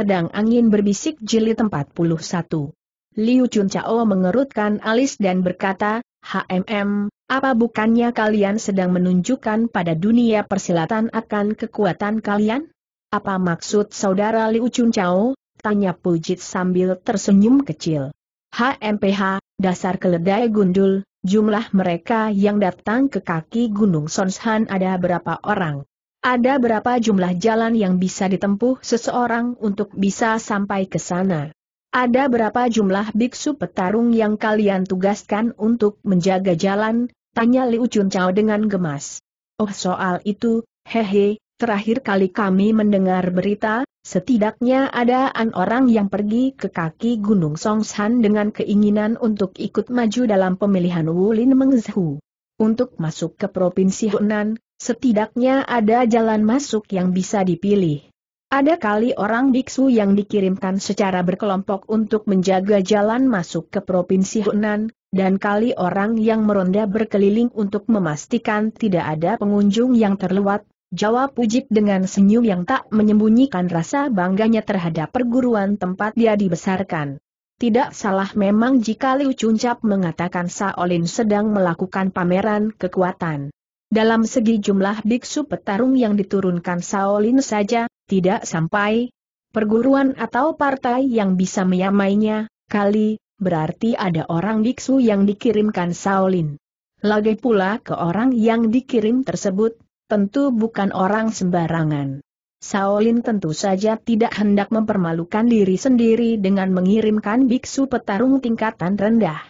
Pedang Angin Berbisik Jilid 41. Liu Chun Chao mengerutkan alis dan berkata, HMM, apa bukannya kalian sedang menunjukkan pada dunia persilatan akan kekuatan kalian? Apa maksud saudara Liu Chun Chao? Tanya Pujit sambil tersenyum kecil. HMPH, dasar keledai gundul, jumlah mereka yang datang ke kaki Gunung Sonshan ada berapa orang? Ada berapa jumlah jalan yang bisa ditempuh seseorang untuk bisa sampai ke sana? Ada berapa jumlah biksu petarung yang kalian tugaskan untuk menjaga jalan? Tanya Liu Chun dengan gemas. Oh soal itu, hehe, terakhir kali kami mendengar berita, setidaknya an orang yang pergi ke kaki Gunung Songshan dengan keinginan untuk ikut maju dalam pemilihan Wulin Mengzhu. Untuk masuk ke Provinsi Hunan, Setidaknya ada jalan masuk yang bisa dipilih. Ada kali orang biksu yang dikirimkan secara berkelompok untuk menjaga jalan masuk ke Provinsi Hunan, dan kali orang yang meronda berkeliling untuk memastikan tidak ada pengunjung yang terlewat, jawab Pujik dengan senyum yang tak menyembunyikan rasa bangganya terhadap perguruan tempat dia dibesarkan. Tidak salah memang jika Liu Cuncap mengatakan Saolin sedang melakukan pameran kekuatan. Dalam segi jumlah biksu petarung yang diturunkan Shaolin saja, tidak sampai perguruan atau partai yang bisa menyamainya, kali, berarti ada orang biksu yang dikirimkan Shaolin. Lagi pula ke orang yang dikirim tersebut, tentu bukan orang sembarangan. Shaolin tentu saja tidak hendak mempermalukan diri sendiri dengan mengirimkan biksu petarung tingkatan rendah.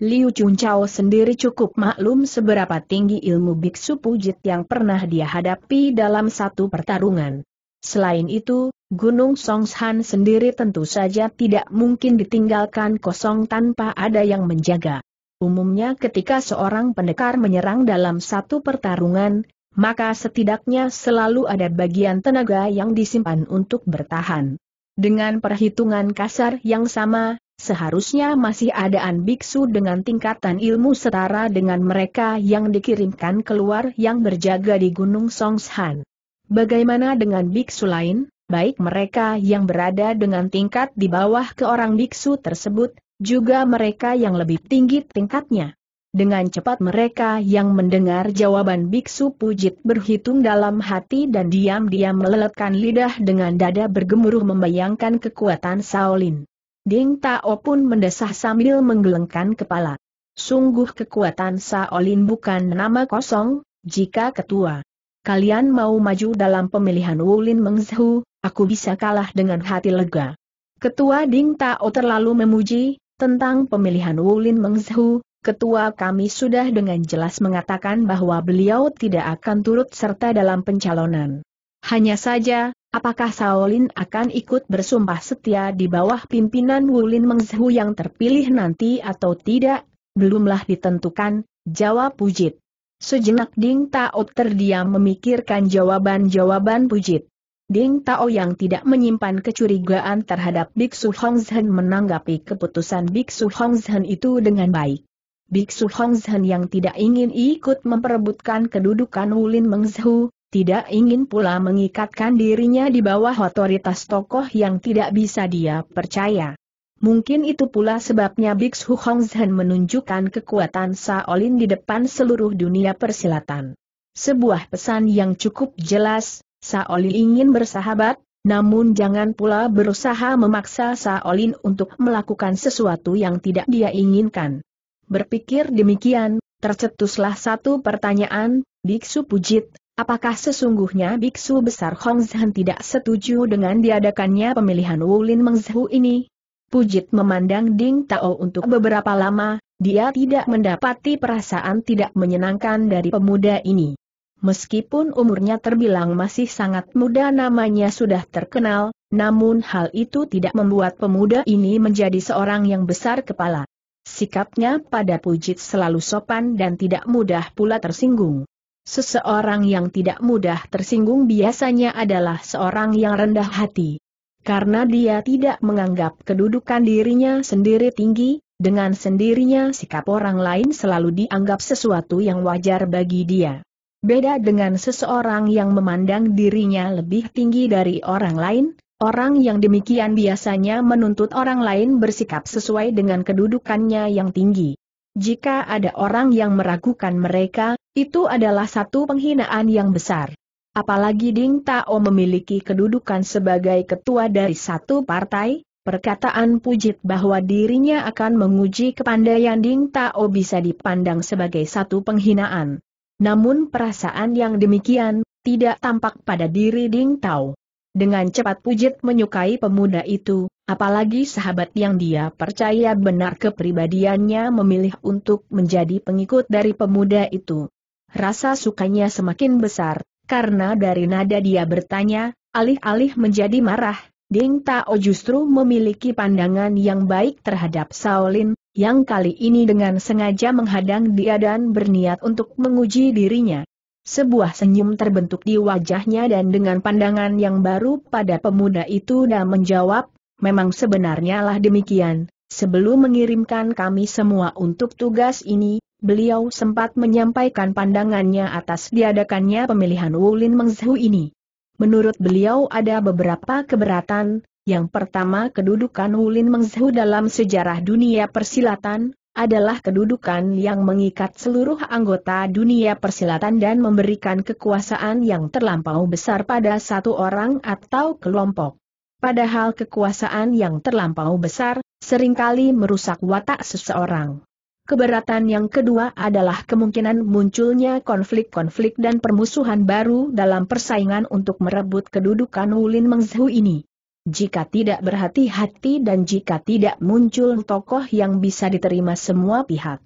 Liu Chunchao sendiri cukup maklum seberapa tinggi ilmu biksu pujit yang pernah dia hadapi dalam satu pertarungan. Selain itu, Gunung Songshan sendiri tentu saja tidak mungkin ditinggalkan kosong tanpa ada yang menjaga. Umumnya ketika seorang pendekar menyerang dalam satu pertarungan, maka setidaknya selalu ada bagian tenaga yang disimpan untuk bertahan. Dengan perhitungan kasar yang sama, Seharusnya masih adaan biksu dengan tingkatan ilmu setara dengan mereka yang dikirimkan keluar yang berjaga di Gunung Songshan. Bagaimana dengan biksu lain, baik mereka yang berada dengan tingkat di bawah ke orang biksu tersebut, juga mereka yang lebih tinggi tingkatnya. Dengan cepat mereka yang mendengar jawaban biksu pujit berhitung dalam hati dan diam-diam meleletkan lidah dengan dada bergemuruh membayangkan kekuatan Shaolin. Ding Tao pun mendesah sambil menggelengkan kepala. Sungguh kekuatan Saolin bukan nama kosong, jika ketua. Kalian mau maju dalam pemilihan Wulin Mengzhu, aku bisa kalah dengan hati lega. Ketua Ding Tao terlalu memuji, tentang pemilihan Wulin Mengzhu, ketua kami sudah dengan jelas mengatakan bahwa beliau tidak akan turut serta dalam pencalonan. Hanya saja, Apakah Shaolin akan ikut bersumpah setia di bawah pimpinan Wulin Mengzhu yang terpilih nanti atau tidak? Belumlah ditentukan, jawab Pujit. Sejenak Ding Tao terdiam memikirkan jawaban-jawaban Pujit. Ding Tao yang tidak menyimpan kecurigaan terhadap Biksu Hongzhen menanggapi keputusan Biksu Hongzhen itu dengan baik. Biksu Hongzhen yang tidak ingin ikut memperebutkan kedudukan Wulin Mengzhu, tidak ingin pula mengikatkan dirinya di bawah otoritas tokoh yang tidak bisa dia percaya. Mungkin itu pula sebabnya Biksu Hongzhen menunjukkan kekuatan Shaolin di depan seluruh dunia persilatan. Sebuah pesan yang cukup jelas, Shaolin ingin bersahabat, namun jangan pula berusaha memaksa Shaolin untuk melakukan sesuatu yang tidak dia inginkan. Berpikir demikian, tercetuslah satu pertanyaan, Biksu Pujit, Apakah sesungguhnya biksu besar Hong Zhen tidak setuju dengan diadakannya pemilihan Wulin Mengzhu ini? Pujit memandang Ding Tao untuk beberapa lama, dia tidak mendapati perasaan tidak menyenangkan dari pemuda ini. Meskipun umurnya terbilang masih sangat muda namanya sudah terkenal, namun hal itu tidak membuat pemuda ini menjadi seorang yang besar kepala. Sikapnya pada Pujit selalu sopan dan tidak mudah pula tersinggung. Seseorang yang tidak mudah tersinggung biasanya adalah seorang yang rendah hati. Karena dia tidak menganggap kedudukan dirinya sendiri tinggi, dengan sendirinya sikap orang lain selalu dianggap sesuatu yang wajar bagi dia. Beda dengan seseorang yang memandang dirinya lebih tinggi dari orang lain, orang yang demikian biasanya menuntut orang lain bersikap sesuai dengan kedudukannya yang tinggi. Jika ada orang yang meragukan mereka, itu adalah satu penghinaan yang besar. Apalagi Ding Tao memiliki kedudukan sebagai ketua dari satu partai, perkataan pujit bahwa dirinya akan menguji kepandaian Ding Tao bisa dipandang sebagai satu penghinaan. Namun perasaan yang demikian, tidak tampak pada diri Ding Tao. Dengan cepat pujit menyukai pemuda itu, Apalagi sahabat yang dia percaya benar kepribadiannya memilih untuk menjadi pengikut dari pemuda itu. Rasa sukanya semakin besar, karena dari nada dia bertanya, alih-alih menjadi marah, Ding Tao justru memiliki pandangan yang baik terhadap Shaolin, yang kali ini dengan sengaja menghadang dia dan berniat untuk menguji dirinya. Sebuah senyum terbentuk di wajahnya dan dengan pandangan yang baru pada pemuda itu dan menjawab, Memang sebenarnya lah demikian, sebelum mengirimkan kami semua untuk tugas ini, beliau sempat menyampaikan pandangannya atas diadakannya pemilihan Wulin Mengzhu ini. Menurut beliau ada beberapa keberatan, yang pertama kedudukan Wulin Mengzhu dalam sejarah dunia persilatan, adalah kedudukan yang mengikat seluruh anggota dunia persilatan dan memberikan kekuasaan yang terlampau besar pada satu orang atau kelompok. Padahal kekuasaan yang terlampau besar, seringkali merusak watak seseorang. Keberatan yang kedua adalah kemungkinan munculnya konflik-konflik dan permusuhan baru dalam persaingan untuk merebut kedudukan Wulin Mengzhu ini. Jika tidak berhati-hati dan jika tidak muncul tokoh yang bisa diterima semua pihak.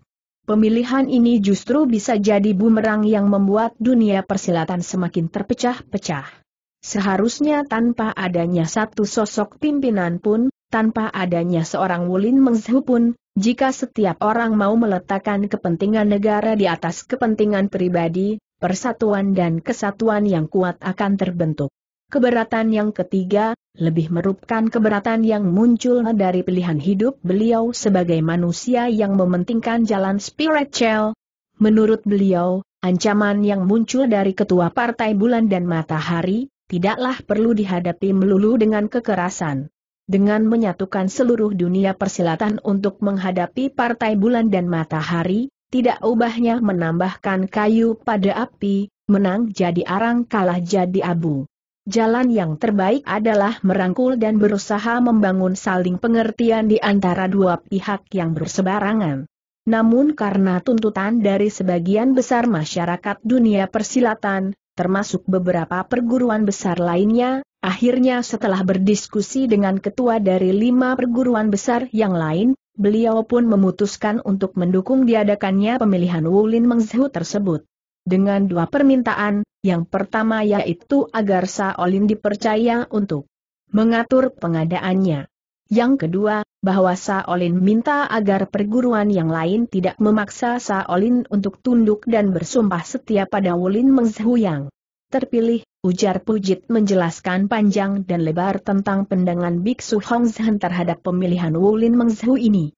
Pemilihan ini justru bisa jadi bumerang yang membuat dunia persilatan semakin terpecah-pecah. Seharusnya tanpa adanya satu sosok pimpinan pun, tanpa adanya seorang Wulin Mengzhu pun, jika setiap orang mau meletakkan kepentingan negara di atas kepentingan pribadi, persatuan dan kesatuan yang kuat akan terbentuk. Keberatan yang ketiga, lebih merupakan keberatan yang muncul dari pilihan hidup beliau sebagai manusia yang mementingkan jalan spiritual. Menurut beliau, ancaman yang muncul dari ketua partai bulan dan matahari, tidaklah perlu dihadapi melulu dengan kekerasan. Dengan menyatukan seluruh dunia persilatan untuk menghadapi partai bulan dan matahari, tidak ubahnya menambahkan kayu pada api, menang jadi arang kalah jadi abu. Jalan yang terbaik adalah merangkul dan berusaha membangun saling pengertian di antara dua pihak yang bersebarangan. Namun karena tuntutan dari sebagian besar masyarakat dunia persilatan, termasuk beberapa perguruan besar lainnya, akhirnya setelah berdiskusi dengan ketua dari lima perguruan besar yang lain, beliau pun memutuskan untuk mendukung diadakannya pemilihan Wulin Mengzhu tersebut. Dengan dua permintaan, yang pertama yaitu agar Saolin dipercaya untuk mengatur pengadaannya. Yang kedua, bahwa Saolin minta agar perguruan yang lain tidak memaksa Saolin untuk tunduk dan bersumpah setia pada Wulin Mengzhuyang. Terpilih, ujar Pujit menjelaskan panjang dan lebar tentang pendangan Biksu Hongzhen terhadap pemilihan Wulin Mengzhu ini.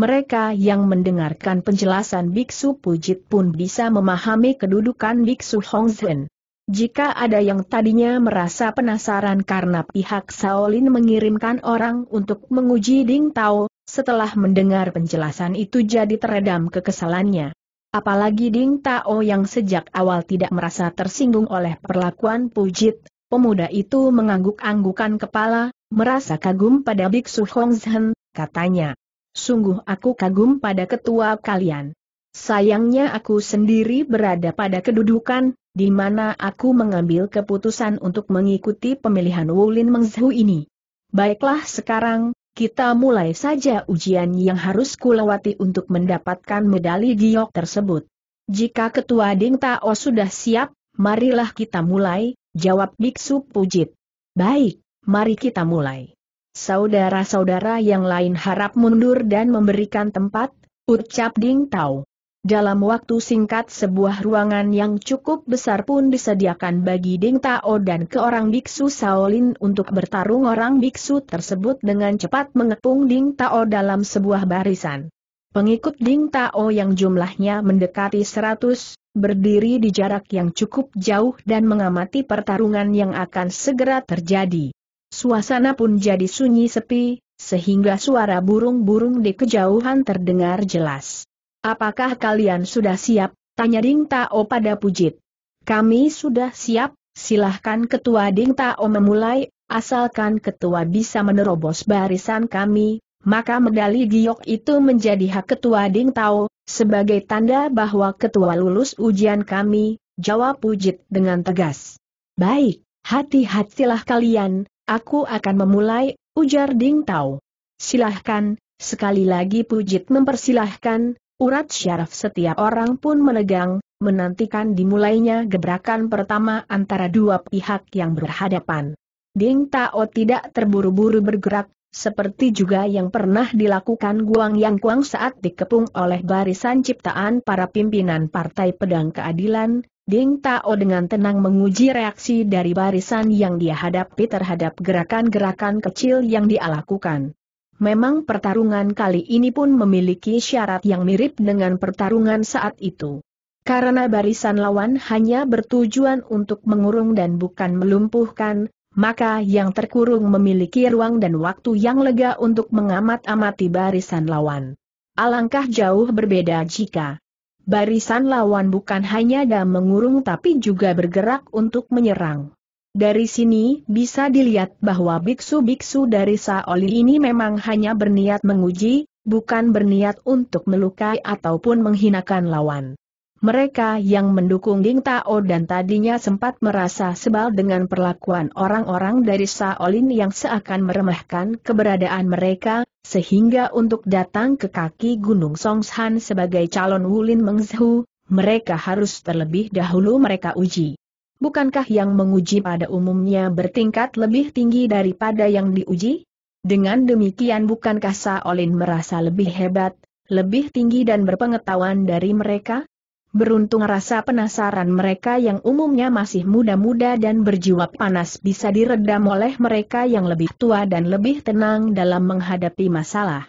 Mereka yang mendengarkan penjelasan Biksu Pujit pun bisa memahami kedudukan Biksu Hongzhen. Jika ada yang tadinya merasa penasaran karena pihak Shaolin mengirimkan orang untuk menguji Ding Tao, setelah mendengar penjelasan itu jadi teredam kekesalannya. Apalagi Ding Tao yang sejak awal tidak merasa tersinggung oleh perlakuan Pujit, pemuda itu mengangguk-anggukan kepala, merasa kagum pada Biksu Hongzhen, katanya. Sungguh aku kagum pada ketua kalian. Sayangnya aku sendiri berada pada kedudukan, di mana aku mengambil keputusan untuk mengikuti pemilihan Wulin Mengzhu ini. Baiklah sekarang, kita mulai saja ujian yang harus kulewati untuk mendapatkan medali giok tersebut. Jika Ketua Ding Tao sudah siap, marilah kita mulai, jawab Biksu Pujit. Baik, mari kita mulai. Saudara-saudara yang lain harap mundur dan memberikan tempat, ucap Ding Tao. Dalam waktu singkat sebuah ruangan yang cukup besar pun disediakan bagi Ding Tao dan ke orang biksu Shaolin untuk bertarung orang biksu tersebut dengan cepat mengepung Ding Tao dalam sebuah barisan. Pengikut Ding Tao yang jumlahnya mendekati 100, berdiri di jarak yang cukup jauh dan mengamati pertarungan yang akan segera terjadi. Suasana pun jadi sunyi sepi, sehingga suara burung-burung di kejauhan terdengar jelas. Apakah kalian sudah siap? Tanya Ding Tao pada Pujit. Kami sudah siap, silahkan Ketua Ding Tao memulai, asalkan Ketua bisa menerobos barisan kami, maka medali giok itu menjadi hak Ketua Ding Tao, sebagai tanda bahwa Ketua lulus ujian kami, jawab Pujit dengan tegas. Baik, hati-hatilah kalian, aku akan memulai, ujar Ding Tao. Silahkan, sekali lagi Pujit mempersilahkan, Urat syaraf setiap orang pun menegang, menantikan dimulainya gebrakan pertama antara dua pihak yang berhadapan. Ding Tao tidak terburu-buru bergerak, seperti juga yang pernah dilakukan Guang Yang Kuang saat dikepung oleh barisan ciptaan para pimpinan Partai Pedang Keadilan, Ding Tao dengan tenang menguji reaksi dari barisan yang dihadapi terhadap gerakan-gerakan kecil yang dia lakukan. Memang pertarungan kali ini pun memiliki syarat yang mirip dengan pertarungan saat itu. Karena barisan lawan hanya bertujuan untuk mengurung dan bukan melumpuhkan, maka yang terkurung memiliki ruang dan waktu yang lega untuk mengamat-amati barisan lawan. Alangkah jauh berbeda jika barisan lawan bukan hanya dan mengurung tapi juga bergerak untuk menyerang. Dari sini bisa dilihat bahwa biksu-biksu dari Saoli ini memang hanya berniat menguji, bukan berniat untuk melukai ataupun menghinakan lawan. Mereka yang mendukung Ding Tao dan tadinya sempat merasa sebal dengan perlakuan orang-orang dari Saolin yang seakan meremehkan keberadaan mereka, sehingga untuk datang ke kaki Gunung Songshan sebagai calon Wulin Mengzhu, mereka harus terlebih dahulu mereka uji. Bukankah yang menguji pada umumnya bertingkat lebih tinggi daripada yang diuji? Dengan demikian bukankah Saolin merasa lebih hebat, lebih tinggi dan berpengetahuan dari mereka? Beruntung rasa penasaran mereka yang umumnya masih muda-muda dan berjiwa panas bisa diredam oleh mereka yang lebih tua dan lebih tenang dalam menghadapi masalah.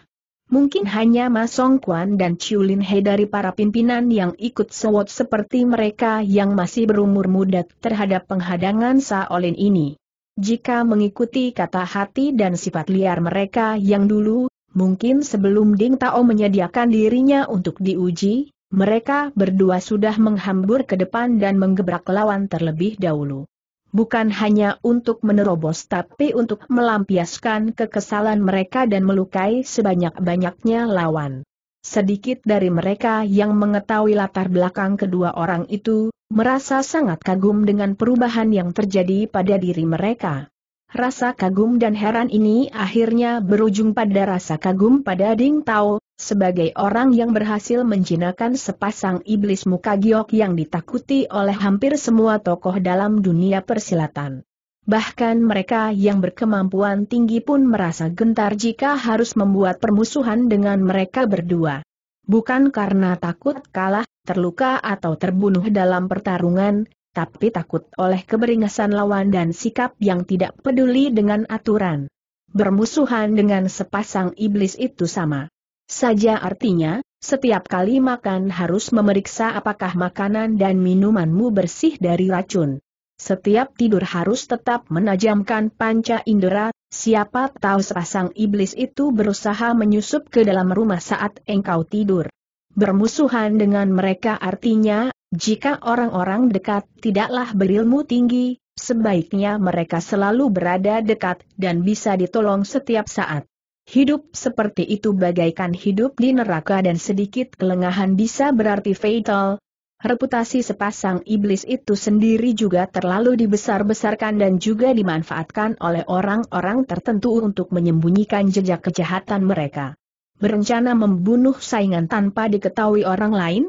Mungkin hanya Ma Song Kwan dan Chiu Lin He dari para pimpinan yang ikut sewot seperti mereka yang masih berumur muda terhadap penghadangan Saolin ini. Jika mengikuti kata hati dan sifat liar mereka yang dulu, mungkin sebelum Ding Tao menyediakan dirinya untuk diuji, mereka berdua sudah menghambur ke depan dan menggebrak lawan terlebih dahulu bukan hanya untuk menerobos tapi untuk melampiaskan kekesalan mereka dan melukai sebanyak-banyaknya lawan. Sedikit dari mereka yang mengetahui latar belakang kedua orang itu, merasa sangat kagum dengan perubahan yang terjadi pada diri mereka. Rasa kagum dan heran ini akhirnya berujung pada rasa kagum pada Ding Tao, sebagai orang yang berhasil menjinakkan sepasang iblis muka giok yang ditakuti oleh hampir semua tokoh dalam dunia persilatan. Bahkan mereka yang berkemampuan tinggi pun merasa gentar jika harus membuat permusuhan dengan mereka berdua. Bukan karena takut kalah, terluka atau terbunuh dalam pertarungan, tapi takut oleh keberingasan lawan dan sikap yang tidak peduli dengan aturan. Bermusuhan dengan sepasang iblis itu sama saja artinya, setiap kali makan harus memeriksa apakah makanan dan minumanmu bersih dari racun. Setiap tidur harus tetap menajamkan panca indera, siapa tahu sepasang iblis itu berusaha menyusup ke dalam rumah saat engkau tidur. Bermusuhan dengan mereka artinya, jika orang-orang dekat tidaklah berilmu tinggi, sebaiknya mereka selalu berada dekat dan bisa ditolong setiap saat. Hidup seperti itu bagaikan hidup di neraka dan sedikit kelengahan bisa berarti fatal. Reputasi sepasang iblis itu sendiri juga terlalu dibesar-besarkan dan juga dimanfaatkan oleh orang-orang tertentu untuk menyembunyikan jejak kejahatan mereka. Berencana membunuh saingan tanpa diketahui orang lain?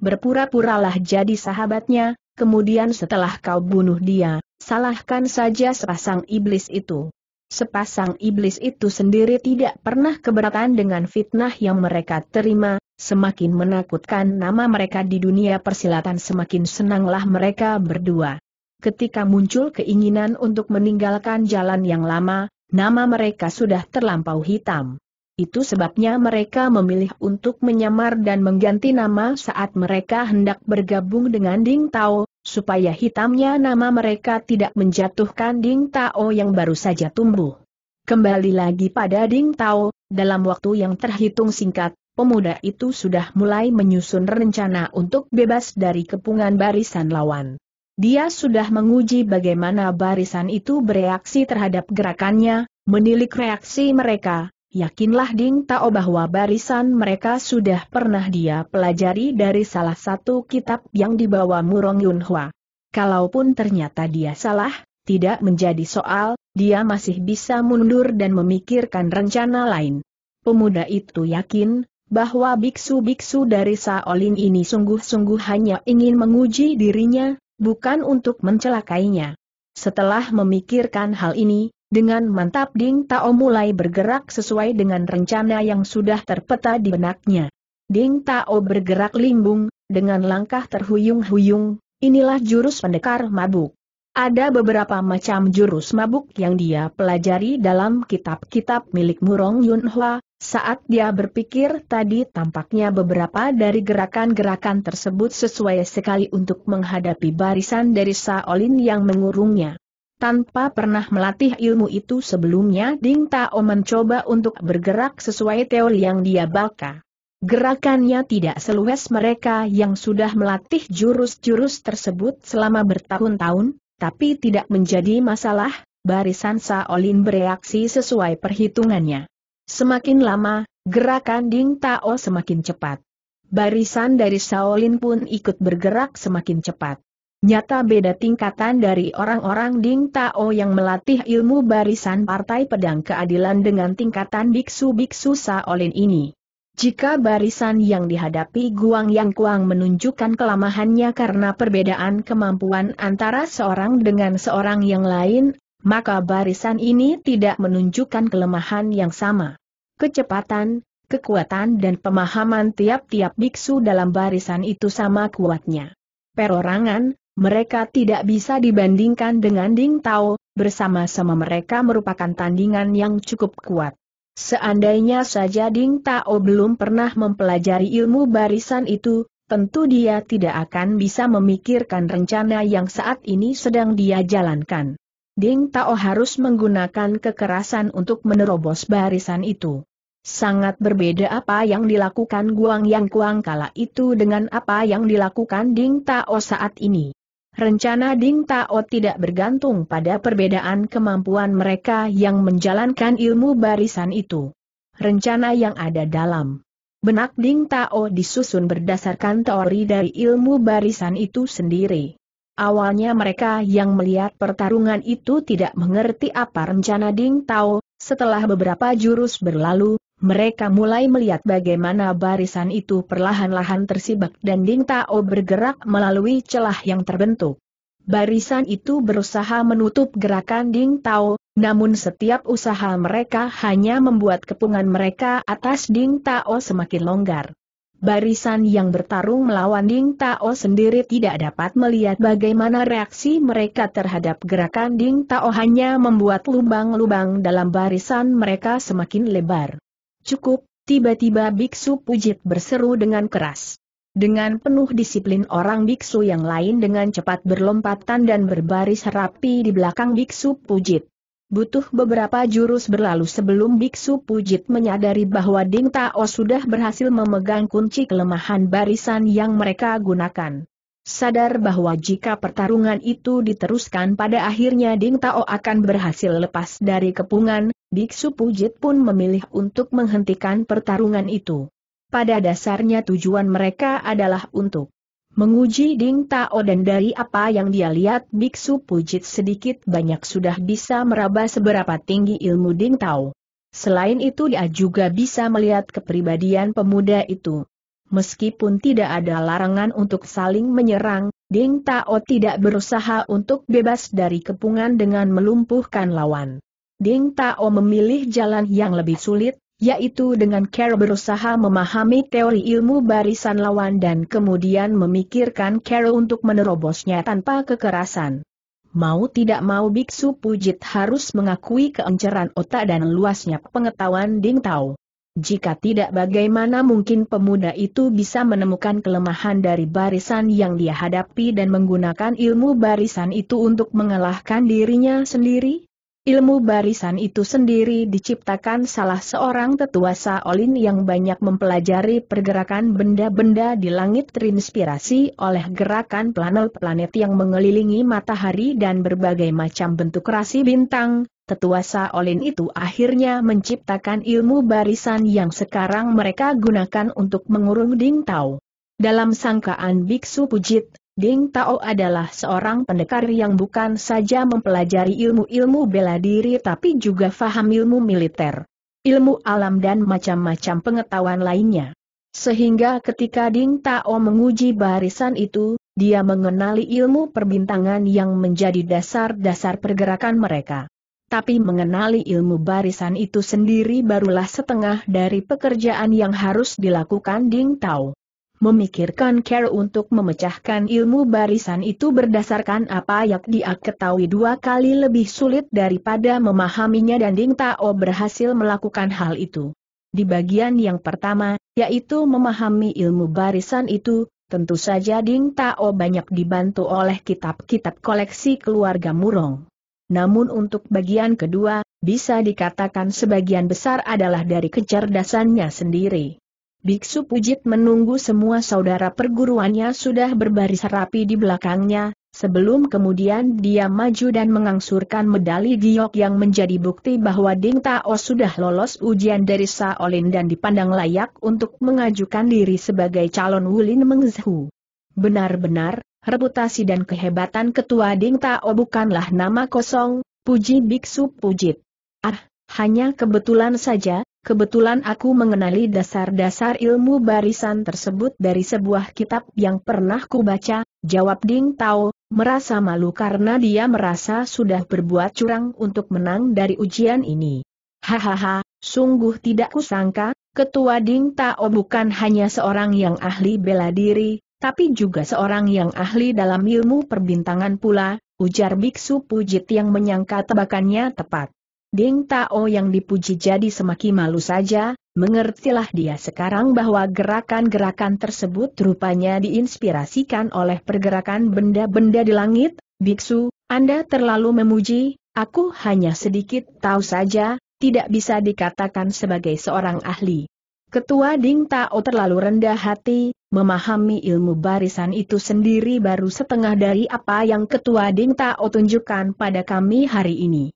Berpura-puralah jadi sahabatnya, kemudian setelah kau bunuh dia, salahkan saja sepasang iblis itu. Sepasang iblis itu sendiri tidak pernah keberatan dengan fitnah yang mereka terima, semakin menakutkan nama mereka di dunia persilatan semakin senanglah mereka berdua. Ketika muncul keinginan untuk meninggalkan jalan yang lama, nama mereka sudah terlampau hitam. Itu sebabnya mereka memilih untuk menyamar dan mengganti nama saat mereka hendak bergabung dengan Ding Tao, supaya hitamnya nama mereka tidak menjatuhkan Ding Tao yang baru saja tumbuh. Kembali lagi pada Ding Tao, dalam waktu yang terhitung singkat, pemuda itu sudah mulai menyusun rencana untuk bebas dari kepungan barisan lawan. Dia sudah menguji bagaimana barisan itu bereaksi terhadap gerakannya, menilik reaksi mereka, Yakinlah Ding Tao bahwa barisan mereka sudah pernah dia pelajari dari salah satu kitab yang dibawa Murong Yunhua. Kalaupun ternyata dia salah, tidak menjadi soal, dia masih bisa mundur dan memikirkan rencana lain. Pemuda itu yakin, bahwa biksu-biksu dari Saolin ini sungguh-sungguh hanya ingin menguji dirinya, bukan untuk mencelakainya. Setelah memikirkan hal ini, dengan mantap Ding Tao mulai bergerak sesuai dengan rencana yang sudah terpeta di benaknya. Ding Tao bergerak limbung, dengan langkah terhuyung-huyung, inilah jurus pendekar mabuk. Ada beberapa macam jurus mabuk yang dia pelajari dalam kitab-kitab milik Murong Yunhua, saat dia berpikir tadi tampaknya beberapa dari gerakan-gerakan tersebut sesuai sekali untuk menghadapi barisan dari Shaolin yang mengurungnya. Tanpa pernah melatih ilmu itu sebelumnya Ding Tao mencoba untuk bergerak sesuai teori yang dia baka. Gerakannya tidak seluas mereka yang sudah melatih jurus-jurus tersebut selama bertahun-tahun, tapi tidak menjadi masalah, barisan Saolin bereaksi sesuai perhitungannya. Semakin lama, gerakan Ding Tao semakin cepat. Barisan dari Saolin pun ikut bergerak semakin cepat. Nyata beda tingkatan dari orang-orang Ding Tao yang melatih ilmu barisan partai pedang keadilan dengan tingkatan biksu-biksu Shaolin ini. Jika barisan yang dihadapi Guang Yang Kuang menunjukkan kelemahannya karena perbedaan kemampuan antara seorang dengan seorang yang lain, maka barisan ini tidak menunjukkan kelemahan yang sama. Kecepatan, kekuatan dan pemahaman tiap-tiap biksu dalam barisan itu sama kuatnya perorangan, mereka tidak bisa dibandingkan dengan Ding Tao, bersama-sama mereka merupakan tandingan yang cukup kuat. Seandainya saja Ding Tao belum pernah mempelajari ilmu barisan itu, tentu dia tidak akan bisa memikirkan rencana yang saat ini sedang dia jalankan. Ding Tao harus menggunakan kekerasan untuk menerobos barisan itu. Sangat berbeda apa yang dilakukan Guang Yang Kuang kala itu dengan apa yang dilakukan Ding Tao saat ini rencana Ding Tao tidak bergantung pada perbedaan kemampuan mereka yang menjalankan ilmu barisan itu. Rencana yang ada dalam benak Ding Tao disusun berdasarkan teori dari ilmu barisan itu sendiri. Awalnya mereka yang melihat pertarungan itu tidak mengerti apa rencana Ding Tao, setelah beberapa jurus berlalu, mereka mulai melihat bagaimana barisan itu perlahan-lahan tersibak dan Ding Tao bergerak melalui celah yang terbentuk. Barisan itu berusaha menutup gerakan Ding Tao, namun setiap usaha mereka hanya membuat kepungan mereka atas Ding Tao semakin longgar. Barisan yang bertarung melawan Ding Tao sendiri tidak dapat melihat bagaimana reaksi mereka terhadap gerakan Ding Tao hanya membuat lubang-lubang dalam barisan mereka semakin lebar. Cukup, tiba-tiba biksu pujit berseru dengan keras. Dengan penuh disiplin orang biksu yang lain dengan cepat berlompatan dan berbaris rapi di belakang biksu pujit. Butuh beberapa jurus berlalu sebelum biksu pujit menyadari bahwa Ding Tao sudah berhasil memegang kunci kelemahan barisan yang mereka gunakan. Sadar bahwa jika pertarungan itu diteruskan pada akhirnya Ding Tao akan berhasil lepas dari kepungan, Biksu Pujit pun memilih untuk menghentikan pertarungan itu. Pada dasarnya tujuan mereka adalah untuk menguji Ding Tao dan dari apa yang dia lihat Biksu Pujit sedikit banyak sudah bisa meraba seberapa tinggi ilmu Ding Tao. Selain itu dia juga bisa melihat kepribadian pemuda itu. Meskipun tidak ada larangan untuk saling menyerang, Ding Tao tidak berusaha untuk bebas dari kepungan dengan melumpuhkan lawan. Ding Tao memilih jalan yang lebih sulit, yaitu dengan cara berusaha memahami teori ilmu barisan lawan dan kemudian memikirkan cara untuk menerobosnya tanpa kekerasan. Mau tidak mau Biksu Pujit harus mengakui keenceran otak dan luasnya pengetahuan Ding Tao. Jika tidak bagaimana mungkin pemuda itu bisa menemukan kelemahan dari barisan yang dia hadapi dan menggunakan ilmu barisan itu untuk mengalahkan dirinya sendiri? Ilmu barisan itu sendiri diciptakan salah seorang tetua Saolin yang banyak mempelajari pergerakan benda-benda di langit terinspirasi oleh gerakan planet-planet yang mengelilingi matahari dan berbagai macam bentuk rasi bintang. Tetua Saolin itu akhirnya menciptakan ilmu barisan yang sekarang mereka gunakan untuk mengurung Ding Tao. Dalam sangkaan Biksu Pujit, Ding Tao adalah seorang pendekar yang bukan saja mempelajari ilmu-ilmu bela diri tapi juga faham ilmu militer, ilmu alam dan macam-macam pengetahuan lainnya. Sehingga ketika Ding Tao menguji barisan itu, dia mengenali ilmu perbintangan yang menjadi dasar-dasar pergerakan mereka. Tapi mengenali ilmu barisan itu sendiri barulah setengah dari pekerjaan yang harus dilakukan Ding Tao memikirkan care untuk memecahkan ilmu barisan itu berdasarkan apa yang dia ketahui dua kali lebih sulit daripada memahaminya dan Ding Tao berhasil melakukan hal itu. Di bagian yang pertama, yaitu memahami ilmu barisan itu, tentu saja Ding Tao banyak dibantu oleh kitab-kitab koleksi keluarga Murong. Namun untuk bagian kedua, bisa dikatakan sebagian besar adalah dari kecerdasannya sendiri. Biksu Pujit menunggu semua saudara perguruannya sudah berbaris rapi di belakangnya, sebelum kemudian dia maju dan mengangsurkan medali giok yang menjadi bukti bahwa Ding Tao sudah lolos ujian dari Shaolin dan dipandang layak untuk mengajukan diri sebagai calon Wulin Mengzhu. Benar-benar, reputasi dan kehebatan ketua Ding Tao bukanlah nama kosong, puji Biksu Pujit. Ah, hanya kebetulan saja, Kebetulan aku mengenali dasar-dasar ilmu barisan tersebut dari sebuah kitab yang pernah kubaca, jawab Ding Tao, merasa malu karena dia merasa sudah berbuat curang untuk menang dari ujian ini. Hahaha, sungguh tidak kusangka, Ketua Ding Tao bukan hanya seorang yang ahli bela diri, tapi juga seorang yang ahli dalam ilmu perbintangan pula, ujar Biksu Pujit yang menyangka tebakannya tepat. Ding Tao yang dipuji jadi semakin malu saja, mengertilah dia sekarang bahwa gerakan-gerakan tersebut rupanya diinspirasikan oleh pergerakan benda-benda di langit, Biksu, Anda terlalu memuji, aku hanya sedikit tahu saja, tidak bisa dikatakan sebagai seorang ahli. Ketua Ding Tao terlalu rendah hati, memahami ilmu barisan itu sendiri baru setengah dari apa yang Ketua Ding Tao tunjukkan pada kami hari ini.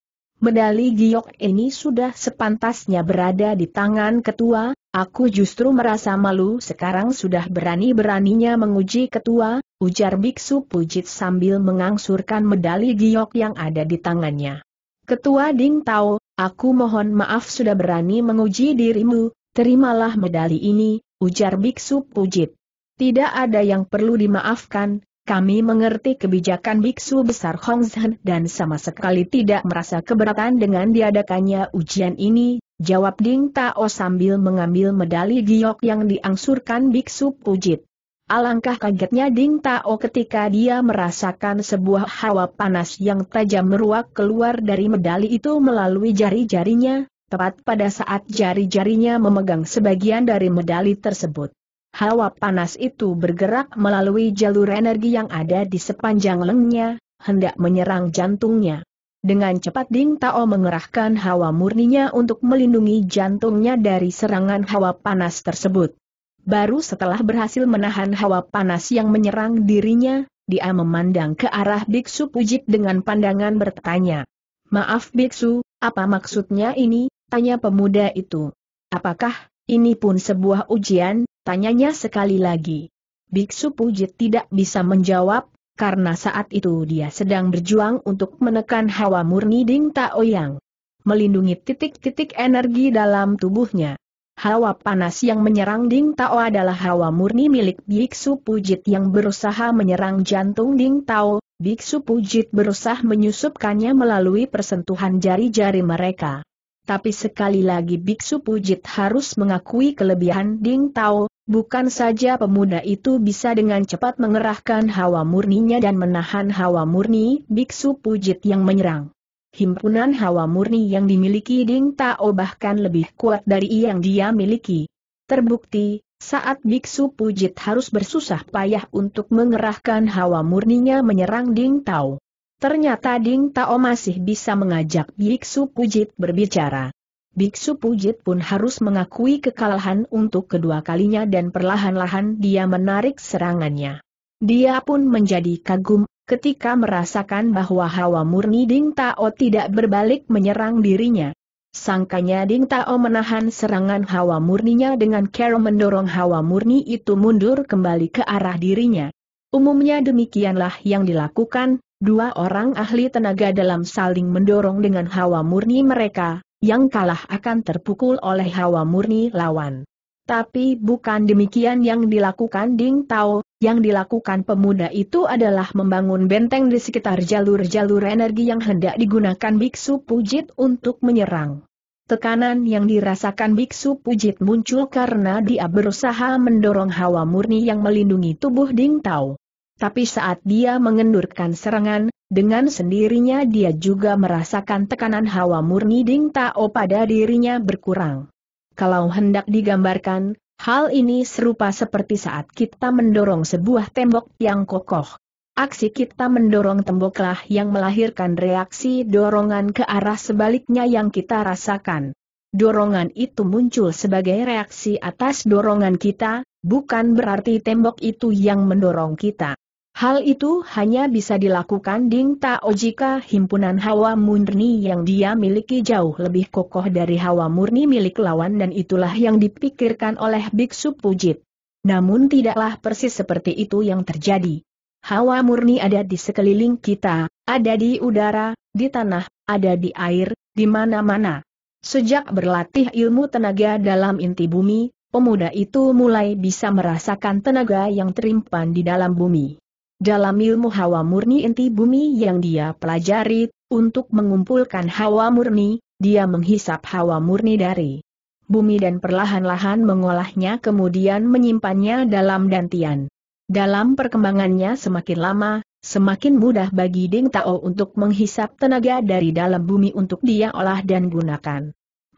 Medali giok ini sudah sepantasnya berada di tangan ketua, aku justru merasa malu sekarang sudah berani-beraninya menguji ketua, ujar Biksu Pujit sambil mengangsurkan medali giok yang ada di tangannya. Ketua Ding Tao, aku mohon maaf sudah berani menguji dirimu, terimalah medali ini, ujar Biksu Pujit. Tidak ada yang perlu dimaafkan, kami mengerti kebijakan biksu besar Hongzhen dan sama sekali tidak merasa keberatan dengan diadakannya ujian ini, jawab Ding Tao sambil mengambil medali giok yang diangsurkan biksu pujit. Alangkah kagetnya Ding Tao ketika dia merasakan sebuah hawa panas yang tajam meruak keluar dari medali itu melalui jari-jarinya, tepat pada saat jari-jarinya memegang sebagian dari medali tersebut. Hawa panas itu bergerak melalui jalur energi yang ada di sepanjang lengnya, hendak menyerang jantungnya. Dengan cepat Ding Tao mengerahkan hawa murninya untuk melindungi jantungnya dari serangan hawa panas tersebut. Baru setelah berhasil menahan hawa panas yang menyerang dirinya, dia memandang ke arah Biksu Pujit dengan pandangan bertanya. Maaf Biksu, apa maksudnya ini? Tanya pemuda itu. Apakah ini pun sebuah ujian, tanyanya sekali lagi. Biksu Pujit tidak bisa menjawab, karena saat itu dia sedang berjuang untuk menekan hawa murni Ding Tao yang Melindungi titik-titik energi dalam tubuhnya. Hawa panas yang menyerang Ding Tao adalah hawa murni milik Biksu Pujit yang berusaha menyerang jantung Ding Tao. Biksu Pujit berusaha menyusupkannya melalui persentuhan jari-jari mereka tapi sekali lagi Biksu Pujit harus mengakui kelebihan Ding Tao, bukan saja pemuda itu bisa dengan cepat mengerahkan hawa murninya dan menahan hawa murni Biksu Pujit yang menyerang. Himpunan hawa murni yang dimiliki Ding Tao bahkan lebih kuat dari yang dia miliki. Terbukti, saat Biksu Pujit harus bersusah payah untuk mengerahkan hawa murninya menyerang Ding Tao. Ternyata Ding Tao masih bisa mengajak Biksu Pujit berbicara. Biksu Pujit pun harus mengakui kekalahan untuk kedua kalinya dan perlahan-lahan dia menarik serangannya. Dia pun menjadi kagum ketika merasakan bahwa hawa murni Ding Tao tidak berbalik menyerang dirinya. Sangkanya Ding Tao menahan serangan hawa murninya dengan cara mendorong hawa murni itu mundur kembali ke arah dirinya. Umumnya demikianlah yang dilakukan, dua orang ahli tenaga dalam saling mendorong dengan hawa murni mereka, yang kalah akan terpukul oleh hawa murni lawan. Tapi bukan demikian yang dilakukan Ding Tao, yang dilakukan pemuda itu adalah membangun benteng di sekitar jalur-jalur energi yang hendak digunakan Biksu Pujit untuk menyerang. Tekanan yang dirasakan Biksu Pujit muncul karena dia berusaha mendorong hawa murni yang melindungi tubuh Ding Tao. Tapi saat dia mengendurkan serangan, dengan sendirinya dia juga merasakan tekanan hawa murni Ding Tao pada dirinya berkurang. Kalau hendak digambarkan, hal ini serupa seperti saat kita mendorong sebuah tembok yang kokoh. Aksi kita mendorong temboklah yang melahirkan reaksi dorongan ke arah sebaliknya yang kita rasakan. Dorongan itu muncul sebagai reaksi atas dorongan kita, bukan berarti tembok itu yang mendorong kita. Hal itu hanya bisa dilakukan Ding Tao jika himpunan hawa murni yang dia miliki jauh lebih kokoh dari hawa murni milik lawan dan itulah yang dipikirkan oleh Biksu Pujit. Namun tidaklah persis seperti itu yang terjadi. Hawa murni ada di sekeliling kita, ada di udara, di tanah, ada di air, di mana-mana. Sejak berlatih ilmu tenaga dalam inti bumi, pemuda itu mulai bisa merasakan tenaga yang terimpan di dalam bumi. Dalam ilmu hawa murni inti bumi yang dia pelajari, untuk mengumpulkan hawa murni, dia menghisap hawa murni dari bumi dan perlahan-lahan mengolahnya kemudian menyimpannya dalam dantian. Dalam perkembangannya semakin lama, semakin mudah bagi Ding Tao untuk menghisap tenaga dari dalam bumi untuk dia olah dan gunakan.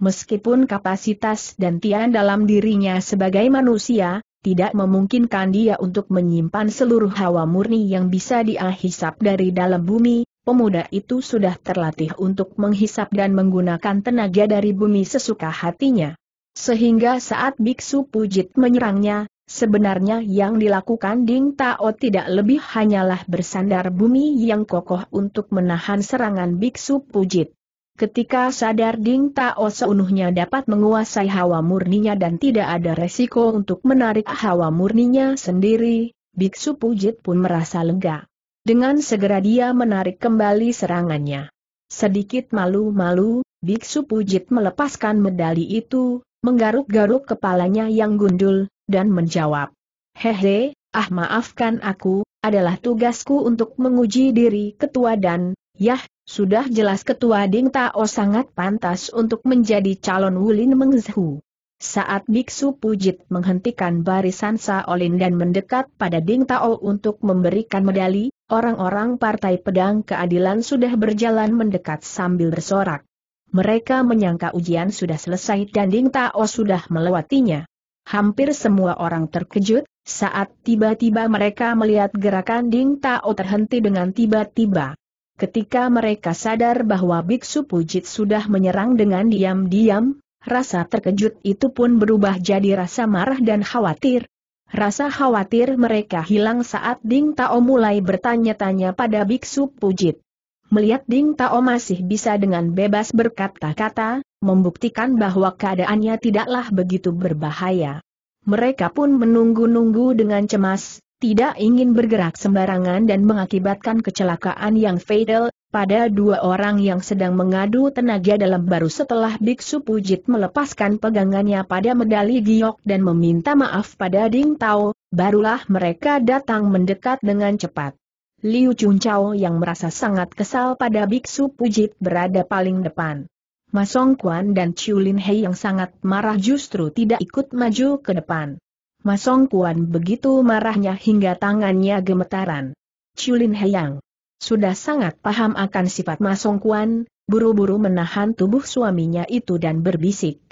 Meskipun kapasitas dantian dalam dirinya sebagai manusia, tidak memungkinkan dia untuk menyimpan seluruh hawa murni yang bisa dia hisap dari dalam bumi, pemuda itu sudah terlatih untuk menghisap dan menggunakan tenaga dari bumi sesuka hatinya. Sehingga saat Biksu Pujit menyerangnya, sebenarnya yang dilakukan Ding Tao tidak lebih hanyalah bersandar bumi yang kokoh untuk menahan serangan Biksu Pujit. Ketika sadar Ding Tao seunuhnya dapat menguasai hawa murninya dan tidak ada resiko untuk menarik hawa murninya sendiri, Biksu Pujit pun merasa lega. Dengan segera dia menarik kembali serangannya. Sedikit malu-malu, Biksu Pujit melepaskan medali itu, menggaruk-garuk kepalanya yang gundul, dan menjawab. Hehe, ah maafkan aku, adalah tugasku untuk menguji diri ketua dan, yah, sudah jelas ketua Ding Tao sangat pantas untuk menjadi calon Wulin Mengzhu. Saat Biksu Pujit menghentikan barisan Saolin dan mendekat pada Ding Tao untuk memberikan medali, orang-orang Partai Pedang Keadilan sudah berjalan mendekat sambil bersorak. Mereka menyangka ujian sudah selesai dan Ding Tao sudah melewatinya. Hampir semua orang terkejut, saat tiba-tiba mereka melihat gerakan Ding Tao terhenti dengan tiba-tiba. Ketika mereka sadar bahwa Biksu Pujit sudah menyerang dengan diam-diam, rasa terkejut itu pun berubah jadi rasa marah dan khawatir. Rasa khawatir mereka hilang saat Ding Tao mulai bertanya-tanya pada Biksu Pujit. Melihat Ding Tao masih bisa dengan bebas berkata-kata, membuktikan bahwa keadaannya tidaklah begitu berbahaya. Mereka pun menunggu-nunggu dengan cemas, tidak ingin bergerak sembarangan dan mengakibatkan kecelakaan yang fatal, pada dua orang yang sedang mengadu tenaga dalam baru setelah Biksu Pujit melepaskan pegangannya pada medali giok dan meminta maaf pada Ding Tao, barulah mereka datang mendekat dengan cepat. Liu Chun Chao yang merasa sangat kesal pada Biksu Pujit berada paling depan. Masong Quan dan Chiu Lin Hei yang sangat marah justru tidak ikut maju ke depan. Masong Kuan begitu marahnya hingga tangannya gemetaran. Chulin Heyang. Sudah sangat paham akan sifat Masong Kuan, buru-buru menahan tubuh suaminya itu dan berbisik.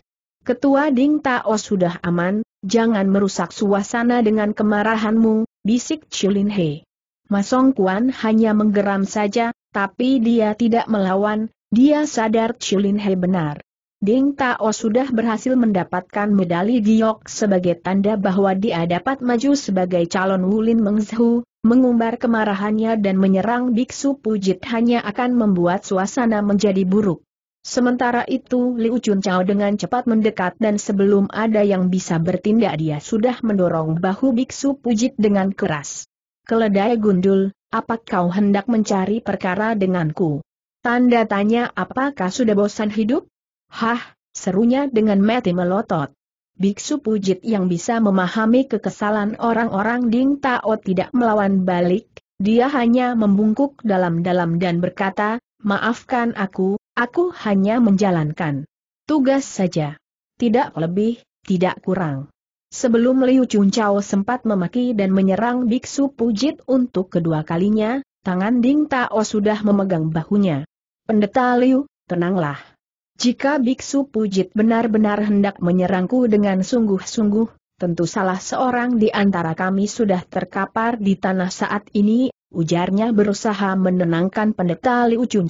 Ketua Ding Tao sudah aman, jangan merusak suasana dengan kemarahanmu, bisik Chulin He. Masong Kuan hanya menggeram saja, tapi dia tidak melawan, dia sadar Chulin He benar. Ding Tao sudah berhasil mendapatkan medali giok sebagai tanda bahwa dia dapat maju sebagai calon Wulin Mengzhu, mengumbar kemarahannya dan menyerang biksu Pujit hanya akan membuat suasana menjadi buruk. Sementara itu Liu Chun Chao dengan cepat mendekat dan sebelum ada yang bisa bertindak dia sudah mendorong bahu biksu Pujit dengan keras. Keledai gundul, apa kau hendak mencari perkara denganku? Tanda tanya apakah sudah bosan hidup? Hah, serunya dengan mati melotot. Biksu Pujit yang bisa memahami kekesalan orang-orang Ding Tao tidak melawan balik, dia hanya membungkuk dalam-dalam dan berkata, maafkan aku, aku hanya menjalankan tugas saja. Tidak lebih, tidak kurang. Sebelum Liu Chun sempat memaki dan menyerang Biksu Pujit untuk kedua kalinya, tangan Ding Tao sudah memegang bahunya. Pendeta Liu, tenanglah. Jika Biksu Pujit benar-benar hendak menyerangku dengan sungguh-sungguh, tentu salah seorang di antara kami sudah terkapar di tanah saat ini, ujarnya berusaha menenangkan pendeta Liu Chun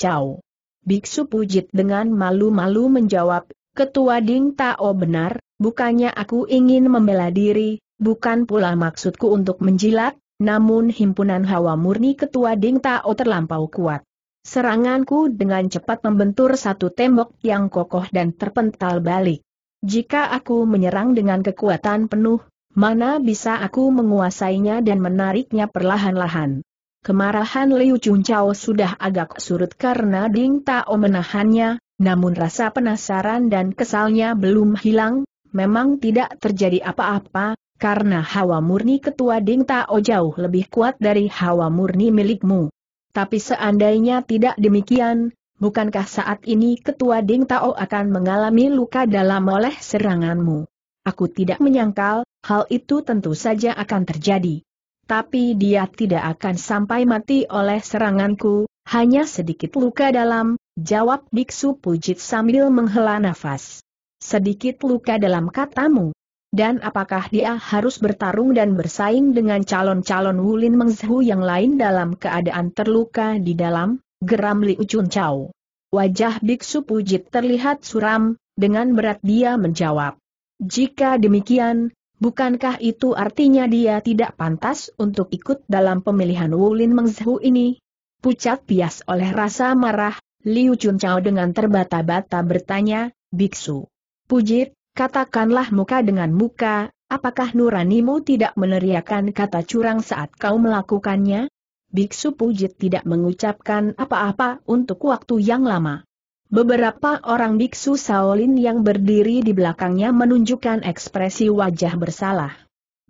Biksu Pujit dengan malu-malu menjawab, Ketua Ding Tao benar, bukannya aku ingin membela diri, bukan pula maksudku untuk menjilat, namun himpunan hawa murni Ketua Ding Tao terlampau kuat. Seranganku dengan cepat membentur satu tembok yang kokoh dan terpental balik. Jika aku menyerang dengan kekuatan penuh, mana bisa aku menguasainya dan menariknya perlahan-lahan. Kemarahan Liu Chunchao sudah agak surut karena Ding Tao menahannya, namun rasa penasaran dan kesalnya belum hilang, memang tidak terjadi apa-apa, karena hawa murni ketua Ding Tao jauh lebih kuat dari hawa murni milikmu. Tapi seandainya tidak demikian, bukankah saat ini Ketua Ding Tao akan mengalami luka dalam oleh seranganmu? Aku tidak menyangkal, hal itu tentu saja akan terjadi. Tapi dia tidak akan sampai mati oleh seranganku, hanya sedikit luka dalam, jawab Biksu Pujit sambil menghela nafas. Sedikit luka dalam katamu, dan apakah dia harus bertarung dan bersaing dengan calon-calon Wulin Mengzhu yang lain dalam keadaan terluka di dalam? Geram Liu Ucun Chau. Wajah Biksu Pujit terlihat suram, dengan berat dia menjawab. Jika demikian, bukankah itu artinya dia tidak pantas untuk ikut dalam pemilihan Wulin Mengzhu ini? Pucat pias oleh rasa marah, Liu Chun Chao dengan terbata-bata bertanya, Biksu. Pujit, Katakanlah muka dengan muka, apakah nuranimu tidak meneriakan kata curang saat kau melakukannya? Biksu Pujit tidak mengucapkan apa-apa untuk waktu yang lama. Beberapa orang biksu Shaolin yang berdiri di belakangnya menunjukkan ekspresi wajah bersalah.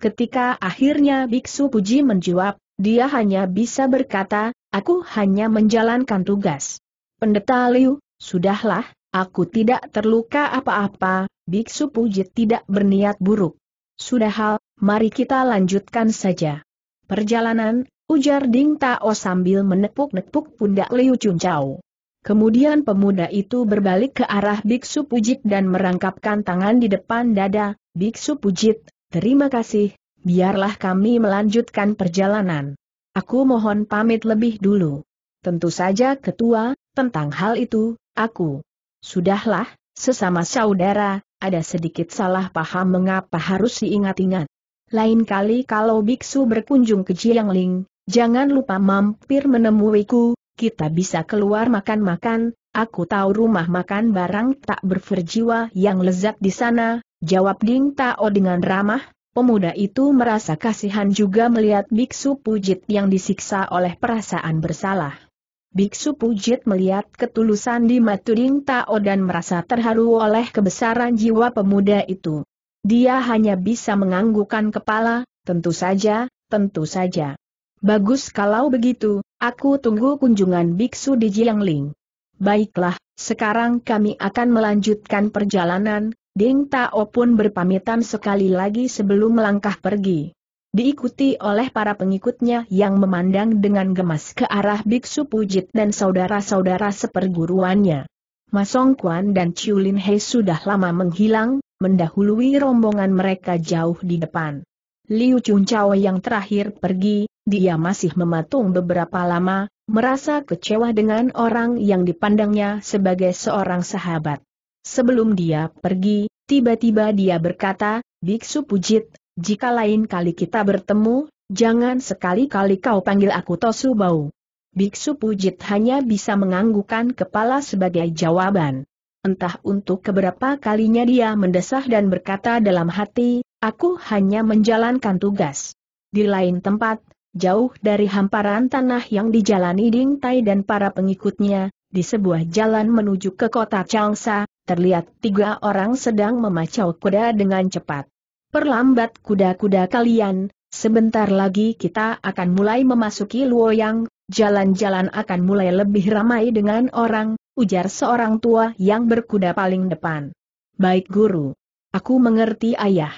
Ketika akhirnya biksu Puji menjawab, dia hanya bisa berkata, aku hanya menjalankan tugas. Pendeta Liu, sudahlah, aku tidak terluka apa-apa, Biksu Pujit tidak berniat buruk. Sudah hal, mari kita lanjutkan saja. Perjalanan, ujar Ding Tao sambil menepuk-nepuk pundak Liu Chun Kemudian pemuda itu berbalik ke arah Biksu Pujit dan merangkapkan tangan di depan dada, Biksu Pujit, terima kasih, biarlah kami melanjutkan perjalanan. Aku mohon pamit lebih dulu. Tentu saja ketua, tentang hal itu, aku. Sudahlah, sesama saudara, ada sedikit salah paham mengapa harus diingat-ingat. Lain kali kalau biksu berkunjung ke Jiangling, jangan lupa mampir menemuiku, kita bisa keluar makan-makan, aku tahu rumah makan barang tak berferjiwa yang lezat di sana, jawab Ding Tao dengan ramah, Pemuda itu merasa kasihan juga melihat biksu pujit yang disiksa oleh perasaan bersalah. Biksu Pujit melihat ketulusan di Maturing Tao dan merasa terharu oleh kebesaran jiwa pemuda itu. Dia hanya bisa menganggukkan kepala, tentu saja, tentu saja. Bagus kalau begitu, aku tunggu kunjungan Biksu di Jiangling. Baiklah, sekarang kami akan melanjutkan perjalanan, Ding Tao pun berpamitan sekali lagi sebelum melangkah pergi diikuti oleh para pengikutnya yang memandang dengan gemas ke arah Biksu Pujit dan saudara-saudara seperguruannya. Masong Kuan dan Chiu Lin Hei sudah lama menghilang, mendahului rombongan mereka jauh di depan. Liu Chun Chao yang terakhir pergi, dia masih mematung beberapa lama, merasa kecewa dengan orang yang dipandangnya sebagai seorang sahabat. Sebelum dia pergi, tiba-tiba dia berkata, Biksu Pujit, jika lain kali kita bertemu, jangan sekali-kali kau panggil aku Tosu Bau. Biksu Pujit hanya bisa menganggukan kepala sebagai jawaban. Entah untuk keberapa kalinya dia mendesah dan berkata dalam hati, aku hanya menjalankan tugas. Di lain tempat, jauh dari hamparan tanah yang dijalani Ding Tai dan para pengikutnya, di sebuah jalan menuju ke kota Changsa, terlihat tiga orang sedang memacau kuda dengan cepat perlambat kuda-kuda kalian, sebentar lagi kita akan mulai memasuki Luoyang, jalan-jalan akan mulai lebih ramai dengan orang, ujar seorang tua yang berkuda paling depan. Baik guru. Aku mengerti ayah.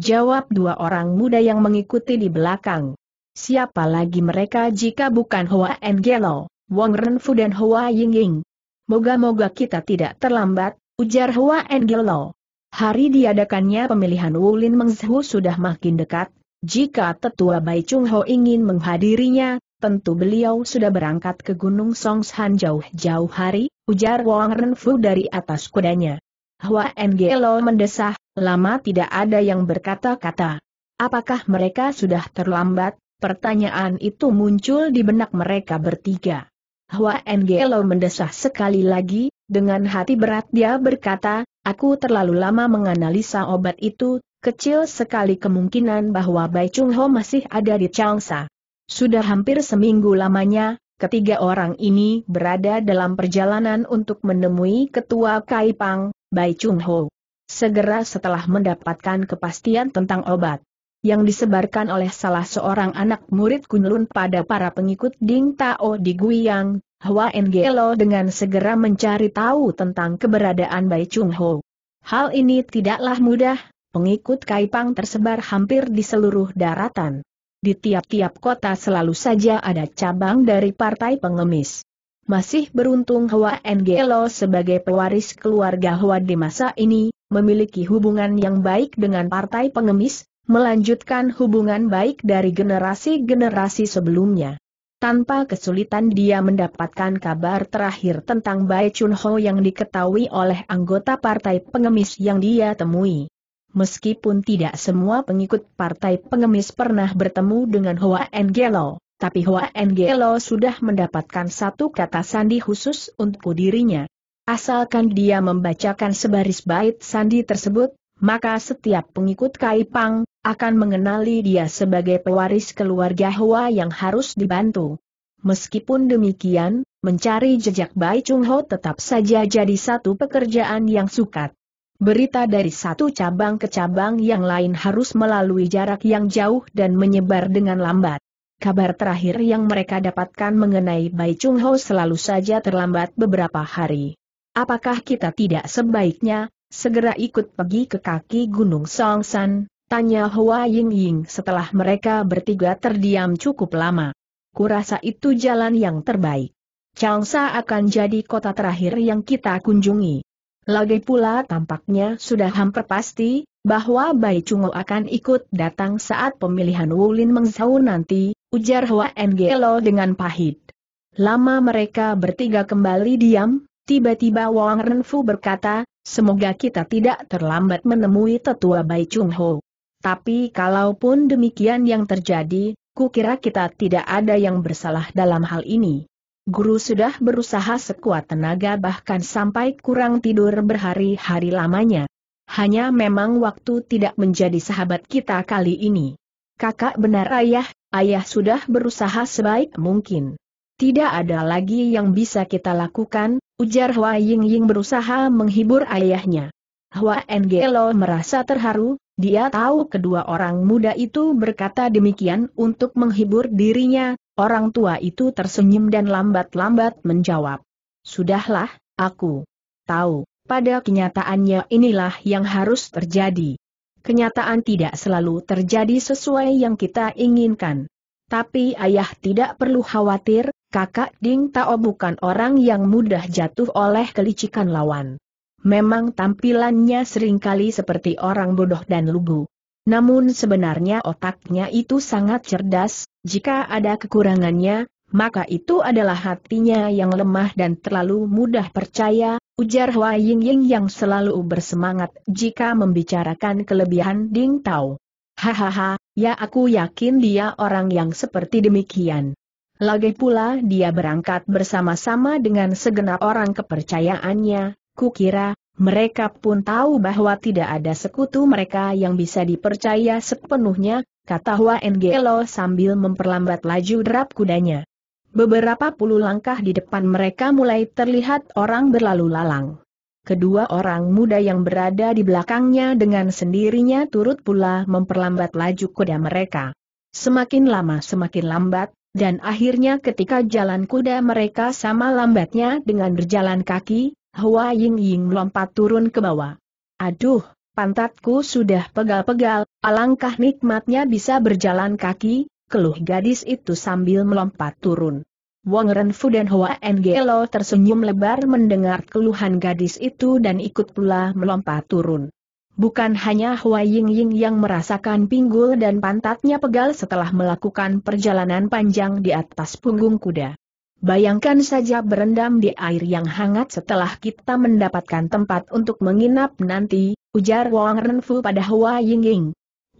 Jawab dua orang muda yang mengikuti di belakang. Siapa lagi mereka jika bukan Hua Engelo, Wang Renfu dan Hua Yingying. Moga-moga kita tidak terlambat, ujar Hua Engelo. Hari diadakannya pemilihan Wulin Mengzhu sudah makin dekat, jika tetua Bai Chung Ho ingin menghadirinya, tentu beliau sudah berangkat ke Gunung Songshan jauh-jauh hari, ujar Wang Renfu dari atas kudanya. Hua Ngelo mendesah, lama tidak ada yang berkata-kata. Apakah mereka sudah terlambat? Pertanyaan itu muncul di benak mereka bertiga. Hua Ngelo mendesah sekali lagi, dengan hati berat dia berkata, Aku terlalu lama menganalisa obat itu, kecil sekali kemungkinan bahwa Bai Chung Ho masih ada di Changsa. Sudah hampir seminggu lamanya, ketiga orang ini berada dalam perjalanan untuk menemui Ketua Kaipang, Bai Chung Ho. Segera setelah mendapatkan kepastian tentang obat, yang disebarkan oleh salah seorang anak murid Kunlun pada para pengikut Ding Tao di Guiyang, Hua Ngelo dengan segera mencari tahu tentang keberadaan Bai Chung Ho. Hal ini tidaklah mudah, pengikut Kaipang tersebar hampir di seluruh daratan. Di tiap-tiap kota selalu saja ada cabang dari partai pengemis. Masih beruntung Hua Ngelo sebagai pewaris keluarga Hua di masa ini, memiliki hubungan yang baik dengan partai pengemis, melanjutkan hubungan baik dari generasi-generasi sebelumnya. Tanpa kesulitan dia mendapatkan kabar terakhir tentang Bai Chunho yang diketahui oleh anggota partai pengemis yang dia temui. Meskipun tidak semua pengikut partai pengemis pernah bertemu dengan Hoa Engelo, tapi Hoa Engelo sudah mendapatkan satu kata sandi khusus untuk dirinya. Asalkan dia membacakan sebaris bait sandi tersebut, maka setiap pengikut Kaipang akan mengenali dia sebagai pewaris keluarga Hua yang harus dibantu. Meskipun demikian, mencari jejak Bai Chung Ho tetap saja jadi satu pekerjaan yang sukat. Berita dari satu cabang ke cabang yang lain harus melalui jarak yang jauh dan menyebar dengan lambat. Kabar terakhir yang mereka dapatkan mengenai Bai Chung Ho selalu saja terlambat beberapa hari. Apakah kita tidak sebaiknya Segera ikut pergi ke kaki Gunung Songsan, tanya Hua Ying Ying setelah mereka bertiga terdiam cukup lama. Kurasa itu jalan yang terbaik. Changsa akan jadi kota terakhir yang kita kunjungi. Lagi pula tampaknya sudah hampir pasti, bahwa Bai Chungo akan ikut datang saat pemilihan Wulin Mengzhou nanti, ujar Hua Ngelo dengan pahit. Lama mereka bertiga kembali diam, tiba-tiba Wang Renfu berkata, Semoga kita tidak terlambat menemui tetua Bai Chung Ho. Tapi kalaupun demikian yang terjadi, kukira kita tidak ada yang bersalah dalam hal ini. Guru sudah berusaha sekuat tenaga bahkan sampai kurang tidur berhari-hari lamanya. Hanya memang waktu tidak menjadi sahabat kita kali ini. Kakak benar ayah, ayah sudah berusaha sebaik mungkin. Tidak ada lagi yang bisa kita lakukan, Ujar Hua Ying Ying berusaha menghibur ayahnya. Hua Ngelo merasa terharu, dia tahu kedua orang muda itu berkata demikian untuk menghibur dirinya, orang tua itu tersenyum dan lambat-lambat menjawab. Sudahlah, aku tahu, pada kenyataannya inilah yang harus terjadi. Kenyataan tidak selalu terjadi sesuai yang kita inginkan. Tapi ayah tidak perlu khawatir, kakak Ding Tao bukan orang yang mudah jatuh oleh kelicikan lawan. Memang tampilannya seringkali seperti orang bodoh dan lugu. Namun sebenarnya otaknya itu sangat cerdas, jika ada kekurangannya, maka itu adalah hatinya yang lemah dan terlalu mudah percaya, ujar Hua Ying Ying yang selalu bersemangat jika membicarakan kelebihan Ding Tao. Hahaha, Ya aku yakin dia orang yang seperti demikian. Lagi pula dia berangkat bersama-sama dengan segenap orang kepercayaannya, kukira, mereka pun tahu bahwa tidak ada sekutu mereka yang bisa dipercaya sepenuhnya, kata Hua Ngelo sambil memperlambat laju derap kudanya. Beberapa puluh langkah di depan mereka mulai terlihat orang berlalu lalang. Kedua orang muda yang berada di belakangnya dengan sendirinya turut pula memperlambat laju kuda mereka. Semakin lama semakin lambat, dan akhirnya ketika jalan kuda mereka sama lambatnya dengan berjalan kaki, Hua Ying Ying melompat turun ke bawah. Aduh, pantatku sudah pegal-pegal, alangkah nikmatnya bisa berjalan kaki, keluh gadis itu sambil melompat turun. Wang Renfu dan Hua Ngelo tersenyum lebar mendengar keluhan gadis itu dan ikut pula melompat turun. Bukan hanya Hua Ying Ying yang merasakan pinggul dan pantatnya pegal setelah melakukan perjalanan panjang di atas punggung kuda. Bayangkan saja berendam di air yang hangat setelah kita mendapatkan tempat untuk menginap nanti, ujar Wang Renfu pada Hua Ying Ying.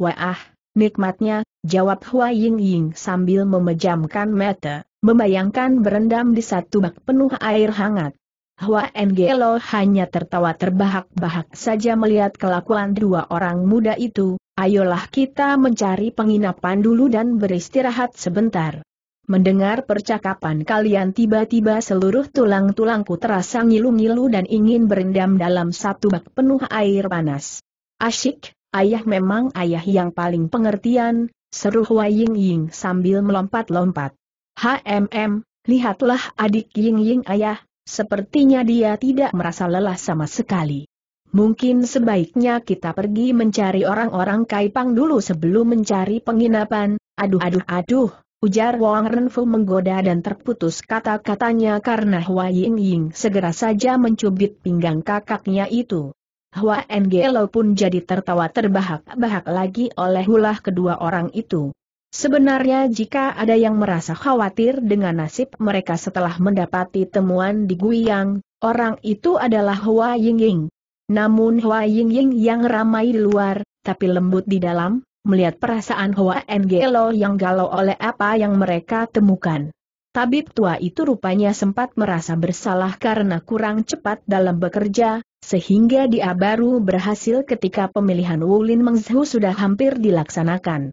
Wah, nikmatnya, jawab Hua Ying Ying sambil memejamkan mata membayangkan berendam di satu bak penuh air hangat. Hua Ngelo hanya tertawa terbahak-bahak saja melihat kelakuan dua orang muda itu, ayolah kita mencari penginapan dulu dan beristirahat sebentar. Mendengar percakapan kalian tiba-tiba seluruh tulang-tulangku terasa ngilu-ngilu dan ingin berendam dalam satu bak penuh air panas. Asyik, ayah memang ayah yang paling pengertian, seru Hua Ying Ying sambil melompat-lompat. HMM, lihatlah adik Ying Ying ayah, sepertinya dia tidak merasa lelah sama sekali. Mungkin sebaiknya kita pergi mencari orang-orang Kaipang dulu sebelum mencari penginapan, aduh aduh aduh, ujar Wang Renfu menggoda dan terputus kata-katanya karena Hua Ying Ying segera saja mencubit pinggang kakaknya itu. Hua Ngelo pun jadi tertawa terbahak-bahak lagi oleh ulah kedua orang itu. Sebenarnya jika ada yang merasa khawatir dengan nasib mereka setelah mendapati temuan di Guiyang, orang itu adalah Hua Yingying. Namun Hua Yingying yang ramai di luar, tapi lembut di dalam, melihat perasaan Hua Ngelo yang galau oleh apa yang mereka temukan. Tabib tua itu rupanya sempat merasa bersalah karena kurang cepat dalam bekerja, sehingga dia baru berhasil ketika pemilihan Wulin Mengzhu sudah hampir dilaksanakan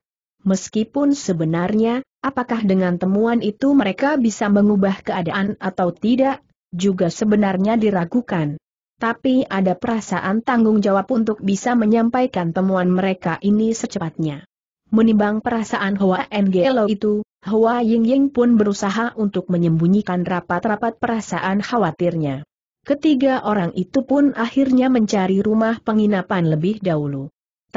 meskipun sebenarnya, apakah dengan temuan itu mereka bisa mengubah keadaan atau tidak, juga sebenarnya diragukan. Tapi ada perasaan tanggung jawab untuk bisa menyampaikan temuan mereka ini secepatnya. Menimbang perasaan Hua Ngelo itu, Hua Yingying pun berusaha untuk menyembunyikan rapat-rapat perasaan khawatirnya. Ketiga orang itu pun akhirnya mencari rumah penginapan lebih dahulu.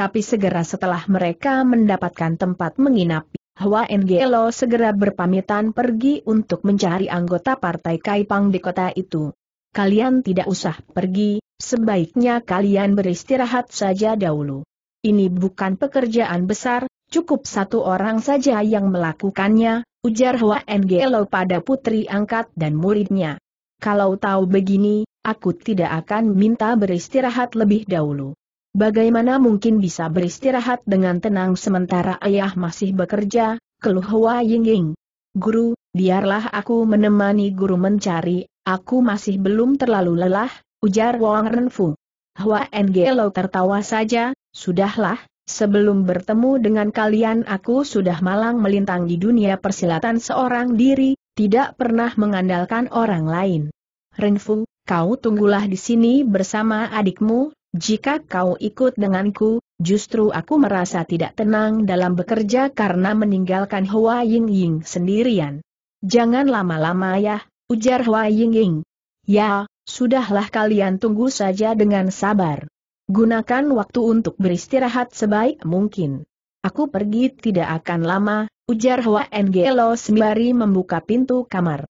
Tapi segera setelah mereka mendapatkan tempat menginap, Hua Ngelo segera berpamitan pergi untuk mencari anggota partai Kaipang di kota itu. Kalian tidak usah pergi, sebaiknya kalian beristirahat saja dahulu. Ini bukan pekerjaan besar, cukup satu orang saja yang melakukannya, ujar Hua Ngelo pada putri angkat dan muridnya. Kalau tahu begini, aku tidak akan minta beristirahat lebih dahulu. Bagaimana mungkin bisa beristirahat dengan tenang sementara ayah masih bekerja, keluh Hua Ying Guru, biarlah aku menemani guru mencari, aku masih belum terlalu lelah, ujar Wang Renfu. Hua Ngelo tertawa saja, sudahlah, sebelum bertemu dengan kalian aku sudah malang melintang di dunia persilatan seorang diri, tidak pernah mengandalkan orang lain. Renfu, kau tunggulah di sini bersama adikmu, jika kau ikut denganku, justru aku merasa tidak tenang dalam bekerja karena meninggalkan Hua Ying Ying sendirian. Jangan lama-lama ya, ujar Hua Ying Ying. Ya, sudahlah kalian tunggu saja dengan sabar. Gunakan waktu untuk beristirahat sebaik mungkin. Aku pergi tidak akan lama, ujar Hua Engelo sembari membuka pintu kamar.